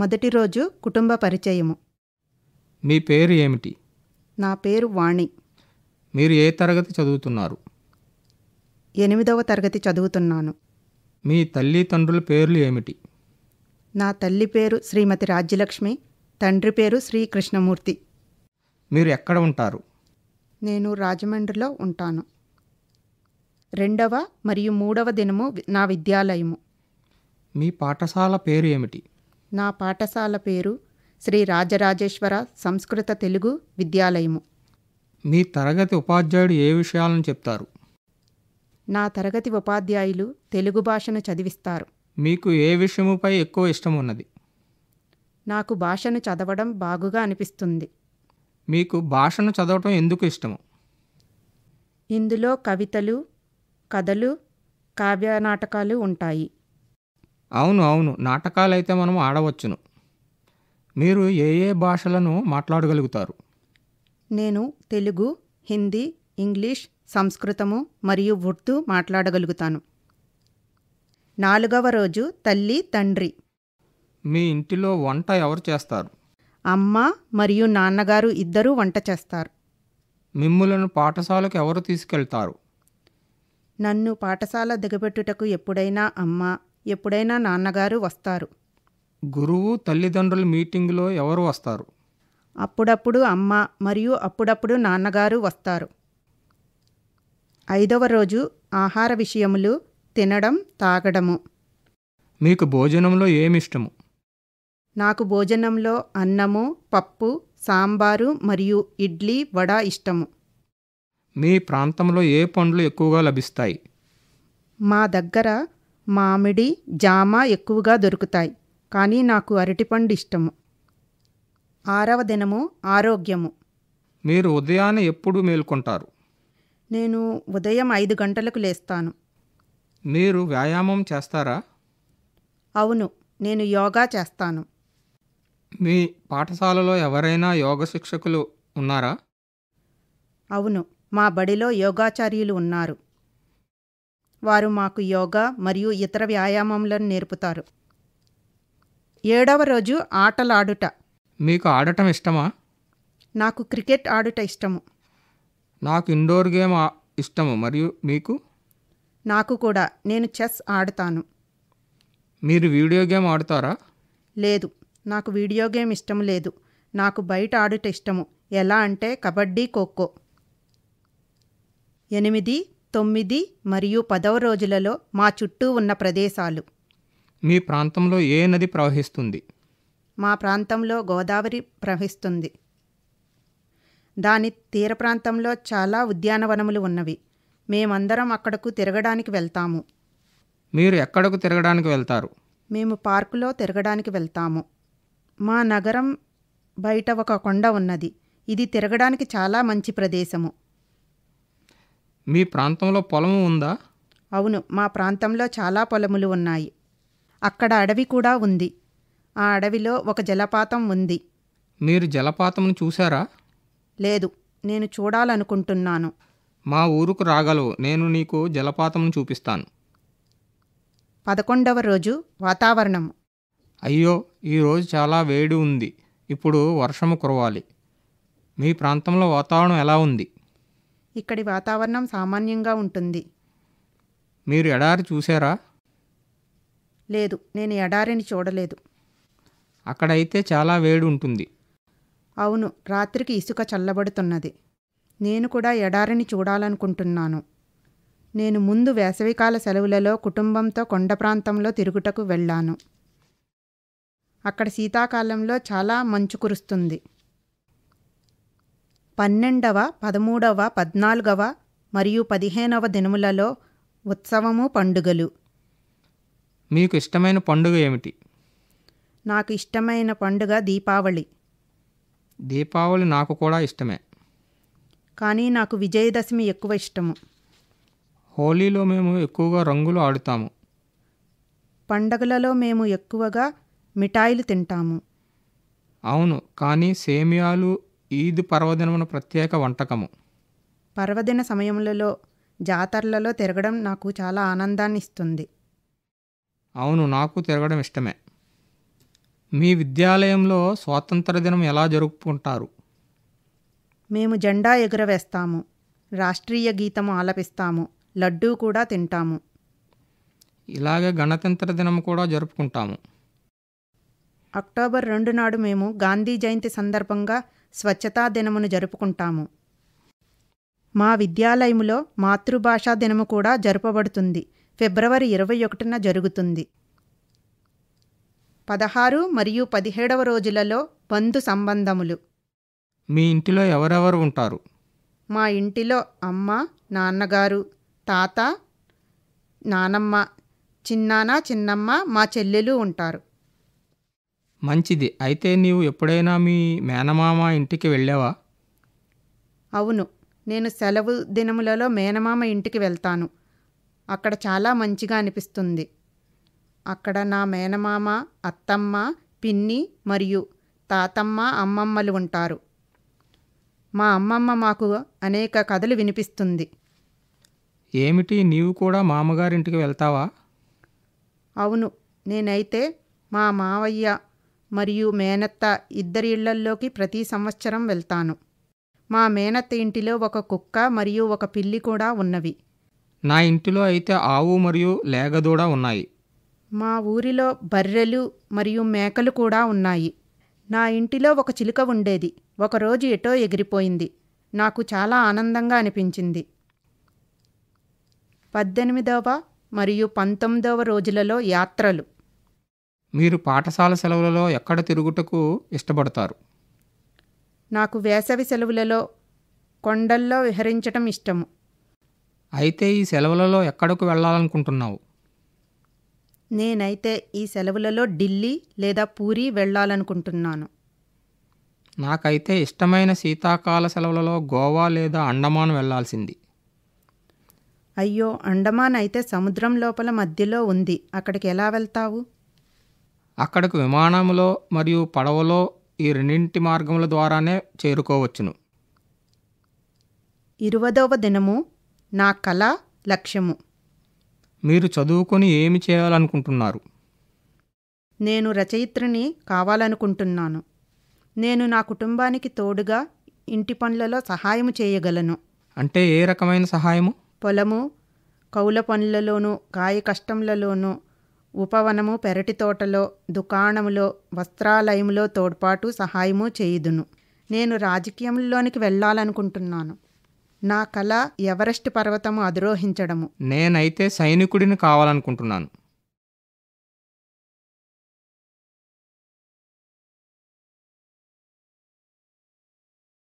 మొదటి రోజు కుటుంబ పరిచయము మీ పేరు ఏమిటి నా పేరు వాణి మీరు ఏ తరగతి చదువుతున్నారు ఎనిమిదవ తరగతి చదువుతున్నాను మీ తల్లి తండ్రుల పేర్లు ఏమిటి నా తల్లి పేరు శ్రీమతి రాజ్యలక్ష్మి తండ్రి పేరు శ్రీ కృష్ణమూర్తి మీరు ఎక్కడ ఉంటారు నేను రాజమండ్రిలో ఉంటాను రెండవ మరియు మూడవ దినము నా విద్యాలయము మీ పాఠశాల పేరు ఏమిటి నా పాఠశాల పేరు శ్రీ రాజరాజేశ్వర సంస్కృత తెలుగు విద్యాలయము మీ తరగతి ఉపాధ్యాయుడు ఏ విషయాలను చెప్తారు నా తరగతి ఉపాధ్యాయులు తెలుగు భాషను చదివిస్తారు మీకు ఏ విషయముపై ఎక్కువ ఇష్టం ఉన్నది నాకు భాషను చదవడం బాగుగా అనిపిస్తుంది మీకు భాషను చదవటం ఎందుకు ఇష్టము ఇందులో కవితలు కథలు కావ్యనాటకాలు ఉంటాయి అవును అవును నాటకాలైతే మనం ఆడవచ్చును మీరు ఏ ఏ భాషలను మాట్లాడగలుగుతారు నేను తెలుగు హిందీ ఇంగ్లీష్ సంస్కృతము మరియు ఉర్దూ మాట్లాడగలుగుతాను నాలుగవ రోజు తల్లి తండ్రి మీ ఇంటిలో వంట ఎవరు చేస్తారు అమ్మ మరియు నాన్నగారు ఇద్దరూ వంట చేస్తారు మిమ్ములను పాఠశాలకు ఎవరు తీసుకెళ్తారు నన్ను పాఠశాల దిగబెట్టుటకు ఎప్పుడైనా అమ్మ ఎప్పుడైనా నాన్నగారు వస్తారు గురువు తల్లిదండ్రుల మీటింగ్లో ఎవరు వస్తారు అప్పుడప్పుడు అమ్మ మరియు అప్పుడప్పుడు నాన్నగారు వస్తారు ఐదవ రోజు ఆహార విషయములు తినడం తాగడము మీకు భోజనంలో ఏమిష్టము నాకు భోజనంలో అన్నము పప్పు సాంబారు మరియు ఇడ్లీ వడ ఇష్టము మీ ప్రాంతంలో ఏ పండ్లు ఎక్కువగా లభిస్తాయి మా దగ్గర మామిడి జామ ఎక్కువగా దొరుకుతాయి కానీ నాకు అరటిపండు ఇష్టము ఆరవ దినము ఆరోగ్యము మీరు ఉదయాన్నే ఎప్పుడు మేల్కొంటారు నేను ఉదయం ఐదు గంటలకు లేస్తాను మీరు వ్యాయామం చేస్తారా అవును నేను యోగా చేస్తాను మీ పాఠశాలలో ఎవరైనా యోగ శిక్షకులు ఉన్నారా అవును మా బడిలో యోగాచార్యులు ఉన్నారు వారు మాకు యోగా మరియు ఇతర వ్యాయామములను నేర్పుతారు ఏడవ రోజు ఆటలాడుట మీకు ఆడటం ఇష్టమా నాకు క్రికెట్ ఆడుట ఇష్టము నాకు ఇండోర్ గేమ్ ఇష్టము మరియు మీకు నాకు కూడా నేను చెస్ ఆడుతాను మీరు వీడియో గేమ్ ఆడుతారా లేదు నాకు వీడియో గేమ్ ఇష్టం లేదు నాకు బయట ఆడుట ఇష్టము ఎలా అంటే కబడ్డీ ఖోఖో ఎనిమిది తొమ్మిది మరియు పదవ రోజులలో మా చుట్టూ ఉన్న ప్రదేశాలు మీ ప్రాంతంలో ఏ నది ప్రవహిస్తుంది మా ప్రాంతంలో గోదావరి ప్రవహిస్తుంది దాని తీర ప్రాంతంలో చాలా ఉద్యానవనములు ఉన్నవి మేమందరం అక్కడకు తిరగడానికి వెళ్తాము మీరు ఎక్కడకు తిరగడానికి వెళ్తారు మేము పార్కులో తిరగడానికి వెళ్తాము మా నగరం బయట ఒక కొండ ఉన్నది ఇది తిరగడానికి చాలా మంచి ప్రదేశము మీ ప్రాంతంలో పొలము ఉందా అవును మా ప్రాంతంలో చాలా పొలములు ఉన్నాయి అక్కడ అడవి కూడా ఉంది ఆ అడవిలో ఒక జలపాతం ఉంది మీరు జలపాతంను చూసారా లేదు నేను చూడాలనుకుంటున్నాను మా ఊరుకు రాగలవు నేను నీకు జలపాతంను చూపిస్తాను పదకొండవ రోజు వాతావరణం అయ్యో ఈరోజు చాలా వేడి ఉంది ఇప్పుడు వర్షము కురవాలి మీ ప్రాంతంలో వాతావరణం ఎలా ఉంది ఇక్కడి వాతావరణం సామాన్యంగా ఉంటుంది మీరు ఎడారి చూసారా లేదు నేను ఎడారిని చూడలేదు అక్కడైతే చాలా వేడి ఉంటుంది అవును రాత్రికి ఇసుక చల్లబడుతున్నది నేను కూడా ఎడారిని చూడాలనుకుంటున్నాను నేను ముందు వేసవికాల సెలవులలో కుటుంబంతో కొండ ప్రాంతంలో తిరుగుటకు వెళ్ళాను అక్కడ శీతాకాలంలో చాలా మంచు కురుస్తుంది పన్నెండవ పదమూడవ పద్నాలుగవ మరియు పదిహేనవ దినములలో ఉత్సవము పండుగలు మీకు ఇష్టమైన పండుగ ఏమిటి నాకు ఇష్టమైన పండుగ దీపావళి దీపావళి నాకు కూడా ఇష్టమే కానీ నాకు విజయదశమి ఎక్కువ ఇష్టము హోలీలో మేము ఎక్కువగా రంగులు ఆడుతాము పండగలలో మేము ఎక్కువగా మిఠాయిలు తింటాము అవును కానీ సేమియాలు ఈద్ పర్వదినమున ప్రత్యేక వంటకము పర్వదిన సమయములలో జాతరలలో తిరగడం నాకు చాలా ఆనందాన్ని ఇస్తుంది అవును నాకు తిరగడం ఇష్టమే మీ విద్యాలయంలో స్వాతంత్ర దినం ఎలా జరుపుకుంటారు మేము జెండా ఎగురవేస్తాము రాష్ట్రీయ గీతము ఆలపిస్తాము లడ్డూ కూడా తింటాము ఇలాగే గణతంత్ర దినం కూడా జరుపుకుంటాము అక్టోబర్ రెండు నాడు మేము గాంధీ జయంతి సందర్భంగా స్వచ్ఛతా దినమును జరుపుకుంటాము మా విద్యాలయములో మాతృభాషా దినము కూడా జరుపబడుతుంది ఫిబ్రవరి ఇరవై ఒకటిన జరుగుతుంది పదహారు మరియు పదిహేడవ రోజులలో బంధు సంబంధములు మీ ఇంటిలో ఎవరెవరు ఉంటారు మా ఇంటిలో అమ్మ నాన్నగారు తాత నానమ్మ చిన్నాన చిన్నమ్మ మా చెల్లెలు ఉంటారు మంచిది అయితే నీవు ఎప్పుడైనా మీ మేనమామ ఇంటికి వెళ్ళావా అవును నేను సెలవు దినములలో మేనమామ ఇంటికి వెళ్తాను అక్కడ చాలా మంచిగా అనిపిస్తుంది అక్కడ నా మేనమామ అత్తమ్మ పిన్ని మరియు తాతమ్మ అమ్మమ్మలు ఉంటారు మా అమ్మమ్మ మాకు అనేక కథలు వినిపిస్తుంది ఏమిటి నీవు కూడా మామగారింటికి వెళ్తావా అవును నేనైతే మా మావయ్య మరియు మేనత్త ఇద్దరి ఇళ్లల్లోకి ప్రతి సంవత్సరం వెళ్తాను మా మేనత్త ఇంటిలో ఒక కుక్క మరియు ఒక పిల్లి కూడా ఉన్నవి నా ఇంటిలో అయితే ఆవు మరియు లేగదూడ ఉన్నాయి మా ఊరిలో బర్రెలు మరియు మేకలు కూడా ఉన్నాయి నా ఇంటిలో ఒక చిలుక ఉండేది ఒకరోజు ఎటో ఎగిరిపోయింది నాకు చాలా ఆనందంగా అనిపించింది పద్దెనిమిదవ మరియు పంతొమ్మిదవ రోజులలో యాత్రలు మీరు పాఠశాల సెలవులలో ఎక్కడ తిరుగుటకు ఇష్టపడతారు నాకు వేసవి సెలవులలో కొండల్లో విహరించటం ఇష్టము అయితే ఈ సెలవులలో ఎక్కడకు వెళ్ళాలనుకుంటున్నావు నేనైతే ఈ సెలవులలో ఢిల్లీ లేదా పూరి వెళ్ళాలనుకుంటున్నాను నాకైతే ఇష్టమైన శీతాకాల సెలవులలో గోవా లేదా అండమాన్ వెళ్లాల్సింది అయ్యో అండమాన్ అయితే సముద్రం లోపల మధ్యలో ఉంది అక్కడికి ఎలా వెళ్తావు అక్కడకు విమానంలో మరియు పడవలో ఈ రెండింటి మార్గముల ద్వారానే చేరుకోవచ్చును ఇరవదవ దినము నా కళ లక్ష్యము మీరు చదువుకొని ఏమి చేయాలనుకుంటున్నారు నేను రచయిత్రిని కావాలనుకుంటున్నాను నేను నా కుటుంబానికి తోడుగా ఇంటి పనులలో సహాయం చేయగలను అంటే ఏ రకమైన సహాయము పొలము కౌల పనులలోనూ కాయ కష్టంలలోనూ ఉపవనము పెరటి తోటలో దుకాణములో వస్త్రాలయములో తోడ్పాటు సహాయము చేయుదును నేను రాజకీయంలోనికి వెళ్ళాలనుకుంటున్నాను నా కళ ఎవరెస్ట్ పర్వతము అధిరోహించడము నేనైతే సైనికుడిని కావాలనుకుంటున్నాను